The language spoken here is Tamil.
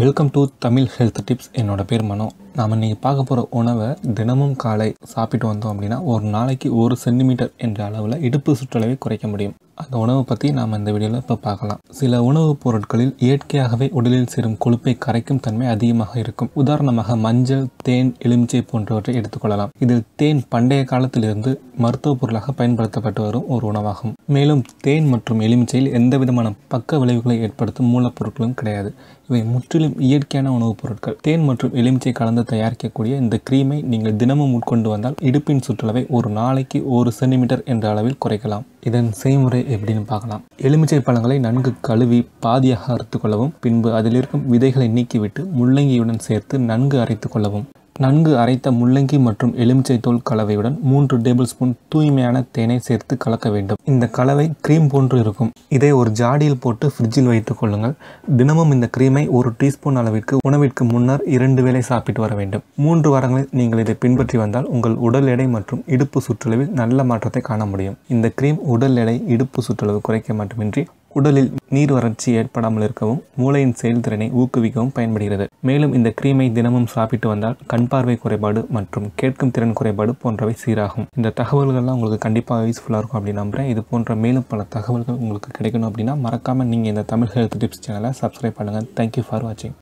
welcome to Tamil health tips என்னோட பேர் மனோ நாம் இன்றைக்கி பார்க்க போகிற உணவை தினமும் காலை சாப்பிட்டு வந்தோம் அப்படின்னா ஒரு நாளைக்கு ஒரு சென்டிமீட்டர் என்ற அளவில் இடுப்பு சுற்றளவை குறைக்க முடியும் அந்த உணவை பற்றி நாம் இந்த வீடியோவில் இப்போ பார்க்கலாம் சில உணவுப் பொருட்களில் இயற்கையாகவே உடலில் சேரும் கொழுப்பை கரைக்கும் தன்மை அதிகமாக இருக்கும் உதாரணமாக மஞ்சள் தேன் எலுமிச்சை போன்றவற்றை எடுத்துக்கொள்ளலாம் இதில் தேன் பண்டைய காலத்திலிருந்து மருத்துவ பொருளாக பயன்படுத்தப்பட்டு வரும் ஒரு உணவாகும் மேலும் தேன் மற்றும் எலுமிச்சையில் எந்த விதமான பக்க விளைவுகளை ஏற்படுத்தும் மூலப்பொருட்களும் கிடையாது இவை முற்றிலும் இயற்கையான உணவுப் பொருட்கள் தேன் மற்றும் எலுமிச்சை கலந்து தயாரிக்கக்கூடிய இந்த கிரீமை நீங்கள் தினமும் உட்கொண்டு வந்தால் இடுப்பின் சுற்றளவை ஒரு நாளைக்கு ஒரு சென்டிமீட்டர் என்ற அளவில் குறைக்கலாம் இதன் செய்முறை எப்படின்னு பார்க்கலாம் எலுமிச்சை பழங்களை நன்கு கழுவி பாதியாக அறுத்து கொள்ளவும் பின்பு அதில் இருக்கும் விதைகளை நீக்கிவிட்டு முள்ளங்கியுடன் சேர்த்து நன்கு அரைத்து கொள்ளவும் நன்கு அரைத்த முள்ளங்கி மற்றும் எலுமிச்சை தோல் கலவையுடன் மூன்று டேபிள் ஸ்பூன் தூய்மையான தேனை சேர்த்து கலக்க வேண்டும் இந்த கலவை க்ரீம் போன்று இருக்கும் இதை ஒரு ஜாடியில் போட்டு ஃப்ரிட்ஜில் வைத்துக் கொள்ளுங்கள் தினமும் இந்த க்ரீமை ஒரு டீஸ்பூன் அளவிற்கு உணவிற்கு முன்னர் இரண்டு வேளை சாப்பிட்டு வர வேண்டும் மூன்று வாரங்களில் நீங்கள் இதை பின்பற்றி வந்தால் உங்கள் உடல் எடை மற்றும் இடுப்பு சுற்றளவில் நல்ல மாற்றத்தை காண முடியும் இந்த க்ரீம் உடல் எடை இடுப்பு சுற்றளவு குறைக்க மட்டுமின்றி உடலில் நீர் வறட்சி ஏற்படாமல் இருக்கவும் மூளையின் செயல்திறனை ஊக்குவிக்கவும் பயன்படுகிறது மேலும் இந்த கிரீமை தினமும் சாப்பிட்டு வந்தால் கண் பார்வை குறைபாடு மற்றும் கேட்கும் திறன் குறைபாடு போன்றவை சீராகும் இந்த தகவல்கள்லாம் உங்களுக்கு கண்டிப்பாக யூஸ்ஃபுல்லாக இருக்கும் அப்படின்னு நம்புகிறேன் இது போன்ற மேலும் பல தகவல்கள் உங்களுக்கு கிடைக்கணும் அப்படின்னா மறக்காமல் நீங்கள் இந்த தமிழ் ஹெல்த் டிப்ஸ் சேனலை சப்ஸ்கிரைப் பண்ணுங்கள் தேங்க்யூ ஃபார் வாட்சிங்